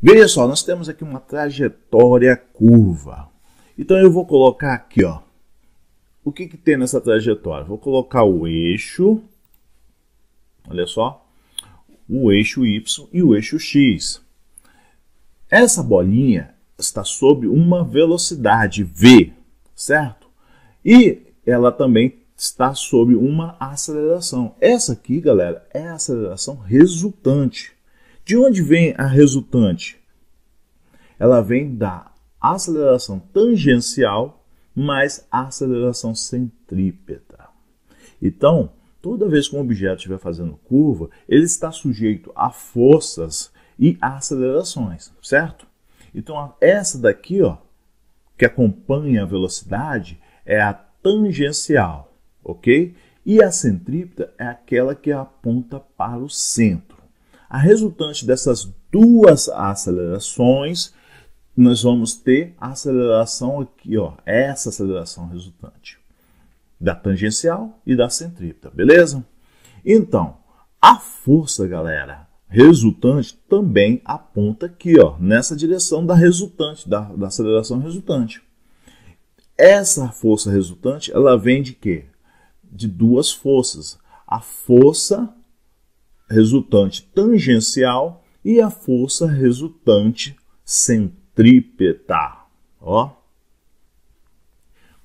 Veja só, nós temos aqui uma trajetória curva. Então eu vou colocar aqui, ó. O que, que tem nessa trajetória? Vou colocar o eixo, olha só, o eixo Y e o eixo X. Essa bolinha está sob uma velocidade V, certo? E ela também está sob uma aceleração. Essa aqui, galera, é a aceleração resultante. De onde vem a resultante? Ela vem da aceleração tangencial mais aceleração centrípeta. Então, toda vez que um objeto estiver fazendo curva, ele está sujeito a forças e a acelerações, certo? Então, essa daqui, ó, que acompanha a velocidade, é a tangencial, ok? E a centrípeta é aquela que aponta para o centro. A resultante dessas duas acelerações, nós vamos ter a aceleração aqui, ó, essa aceleração resultante da tangencial e da centrípeta, beleza? Então, a força, galera, resultante também aponta aqui, ó, nessa direção da resultante, da, da aceleração resultante. Essa força resultante, ela vem de quê? De duas forças. A força resultante tangencial e a força resultante centrípeta. Ó.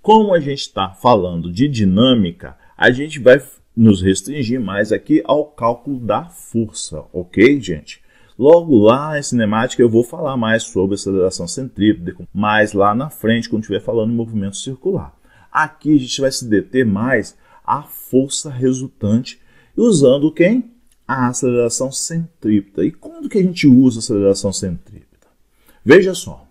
Como a gente está falando de dinâmica, a gente vai nos restringir mais aqui ao cálculo da força, ok, gente? Logo lá em cinemática eu vou falar mais sobre aceleração centrípeta, mais lá na frente, quando estiver falando em movimento circular. Aqui a gente vai se deter mais à força resultante, usando quem? a aceleração centrípeta. E quando que a gente usa a aceleração centrípeta? Veja só.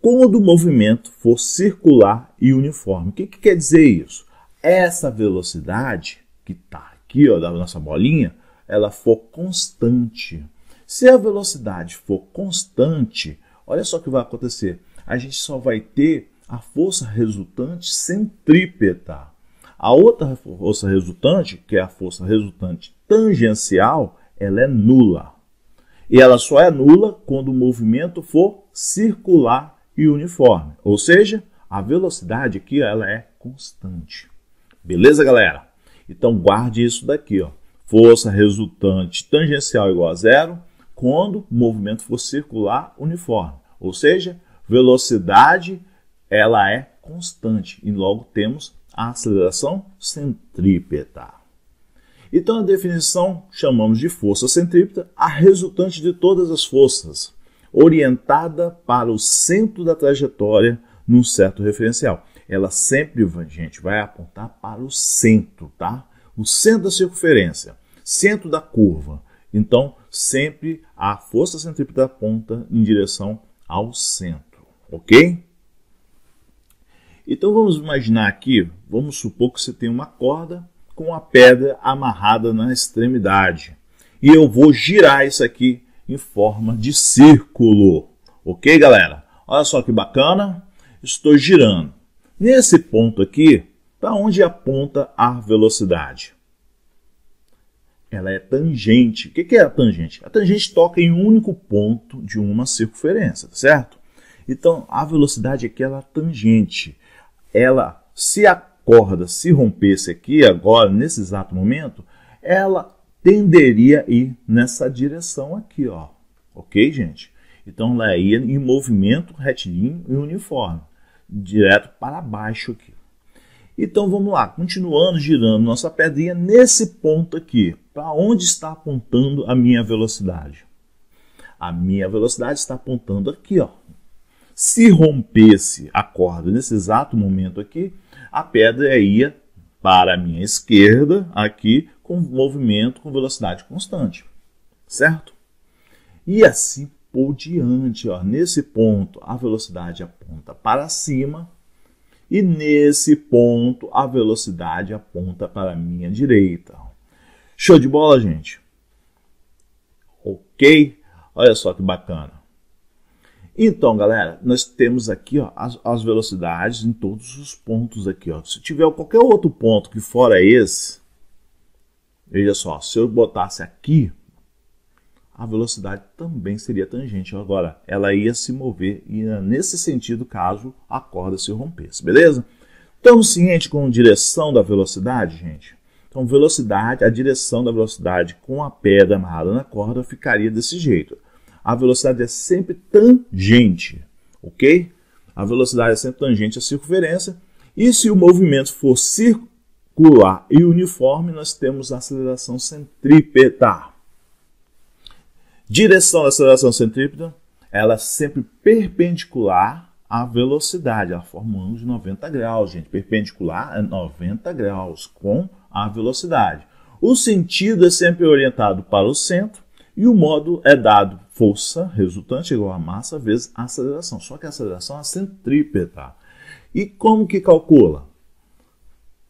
Quando o movimento for circular e uniforme, o que, que quer dizer isso? Essa velocidade que está aqui, ó, da nossa bolinha, ela for constante. Se a velocidade for constante, olha só o que vai acontecer. A gente só vai ter a força resultante centrípeta. A outra força resultante, que é a força resultante tangencial, ela é nula. E ela só é nula quando o movimento for circular e uniforme. Ou seja, a velocidade aqui ela é constante. Beleza, galera? Então guarde isso daqui, ó. Força resultante tangencial igual a zero quando o movimento for circular uniforme. Ou seja, velocidade ela é constante e logo temos a aceleração centrípeta. Então, a definição chamamos de força centrípeta a resultante de todas as forças, orientada para o centro da trajetória num certo referencial. Ela sempre, gente, vai apontar para o centro, tá? O centro da circunferência, centro da curva. Então, sempre a força centrípeta aponta em direção ao centro, ok? Então vamos imaginar aqui, vamos supor que você tem uma corda com a pedra amarrada na extremidade. E eu vou girar isso aqui em forma de círculo. Ok, galera? Olha só que bacana. Estou girando. Nesse ponto aqui, para onde aponta a velocidade? Ela é tangente. O que é a tangente? A tangente toca em um único ponto de uma circunferência, tá certo? Então, a velocidade aqui é tangente ela se a corda se rompesse aqui agora, nesse exato momento, ela tenderia a ir nessa direção aqui, ó. Ok, gente? Então ela ia em movimento retilíneo e uniforme, direto para baixo aqui. Então vamos lá, continuando girando nossa pedrinha nesse ponto aqui. Para onde está apontando a minha velocidade? A minha velocidade está apontando aqui, ó. Se rompesse a corda nesse exato momento aqui, a pedra ia para a minha esquerda aqui com movimento com velocidade constante, certo? E assim por diante, ó, nesse ponto a velocidade aponta para cima e nesse ponto a velocidade aponta para a minha direita. Show de bola, gente? Ok? Olha só que bacana. Então, galera, nós temos aqui ó, as, as, velocidades em todos os pontos aqui. Ó. Se tiver qualquer outro ponto que fora esse, veja só, se eu botasse aqui, a velocidade também seria tangente. Agora, ela ia se mover e ah, nesse sentido caso a corda se rompesse, beleza? Estamos cientes com direção da velocidade, gente? Então, velocidade, a direção da velocidade com a pedra amarrada na corda ficaria desse jeito a velocidade é sempre tangente, ok? A velocidade é sempre tangente à circunferência. E se o movimento for circular e uniforme, nós temos a aceleração centrípeta. Direção da aceleração centrípeta, ela é sempre perpendicular à velocidade. Ela forma um ângulo de 90 graus, gente. Perpendicular é 90 graus com a velocidade. O sentido é sempre orientado para o centro e o modo é dado força resultante igual a massa vezes a aceleração. Só que a aceleração é centrípeta. E como que calcula?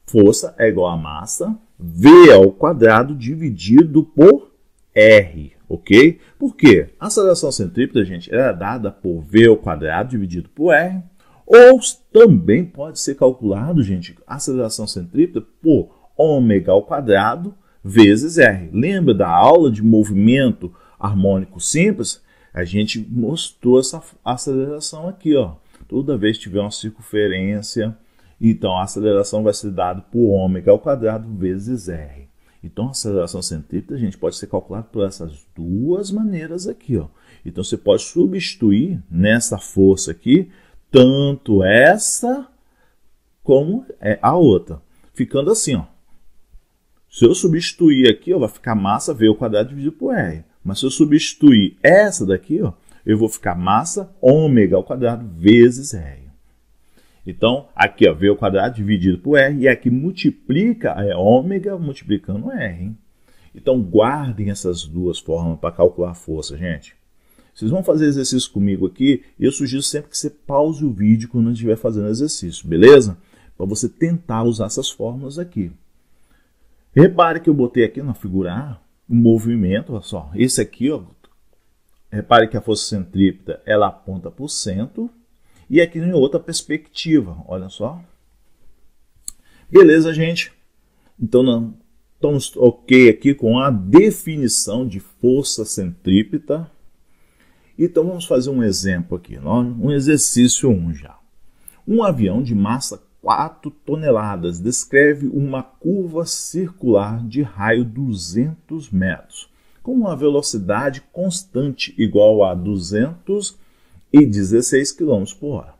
Força é igual a massa v ao quadrado dividido por r, ok? Por quê? A aceleração centrípeta, gente, era é dada por v ao quadrado dividido por r. Ou também pode ser calculado, gente, a aceleração centrípeta por ômega ao quadrado vezes R. Lembra da aula de movimento harmônico simples? A gente mostrou essa aceleração aqui, ó. Toda vez que tiver uma circunferência, então a aceleração vai ser dada por ômega ao quadrado vezes R. Então, a aceleração centrípeta, a gente, pode ser calculada por essas duas maneiras aqui. Ó. Então, você pode substituir nessa força aqui, tanto essa como é, a outra. Ficando assim, ó. Se eu substituir aqui, ó, vai ficar massa V ao quadrado dividido por R. Mas se eu substituir essa daqui, ó, eu vou ficar massa ômega ao quadrado vezes R. Então, aqui, ó, V ao quadrado dividido por R, e aqui multiplica é, ômega multiplicando R. Hein? Então, guardem essas duas formas para calcular a força, gente. Vocês vão fazer exercício comigo aqui, e eu sugiro sempre que você pause o vídeo quando estiver fazendo exercício, beleza? Para você tentar usar essas fórmulas aqui. Repare que eu botei aqui na figura A um movimento, olha só, esse aqui, ó, repare que a força centrípeta ela aponta para o centro e aqui em outra perspectiva, olha só. Beleza, gente? Então, não, estamos ok aqui com a definição de força centrípeta. Então, vamos fazer um exemplo aqui, um exercício 1 já. Um avião de massa 4 toneladas, descreve uma curva circular de raio 200 metros, com uma velocidade constante igual a 216 km por hora.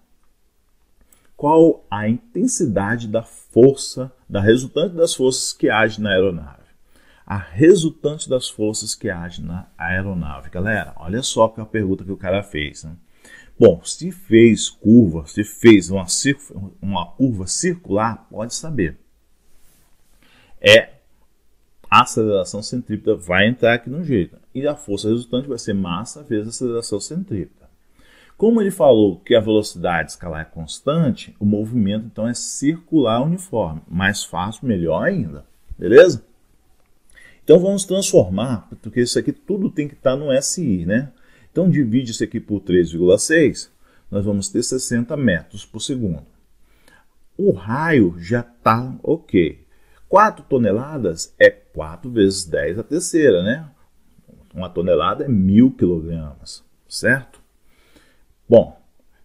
Qual a intensidade da força, da resultante das forças que age na aeronave? a resultante das forças que agem na aeronave. Galera, olha só que é a pergunta que o cara fez. Né? Bom, se fez curva, se fez uma, uma curva circular, pode saber. É a aceleração centrípeta vai entrar aqui no jeito. E a força resultante vai ser massa vezes a aceleração centrípeta. Como ele falou que a velocidade escalar é constante, o movimento então é circular uniforme. Mais fácil, melhor ainda. Beleza? Então vamos transformar, porque isso aqui tudo tem que estar tá no SI, né? Então divide isso aqui por 3,6, nós vamos ter 60 metros por segundo. O raio já está ok. 4 toneladas é 4 vezes 10 a terceira, né? Uma tonelada é mil quilogramas, certo? Bom,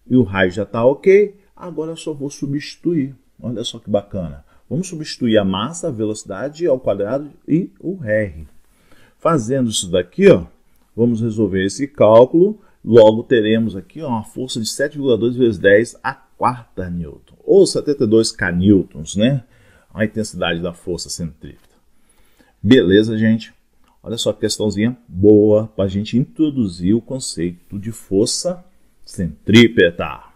e o raio já está ok, agora eu só vou substituir. Olha só que bacana. Vamos substituir a massa, a velocidade ao quadrado e o R. Fazendo isso daqui, ó, Vamos resolver esse cálculo. Logo, teremos aqui ó, uma força de 7,2 vezes 10 a quarta newton, ou 72 kN, né? A intensidade da força centrípeta. Beleza, gente? Olha só que questãozinha boa para a gente introduzir o conceito de força centrípeta.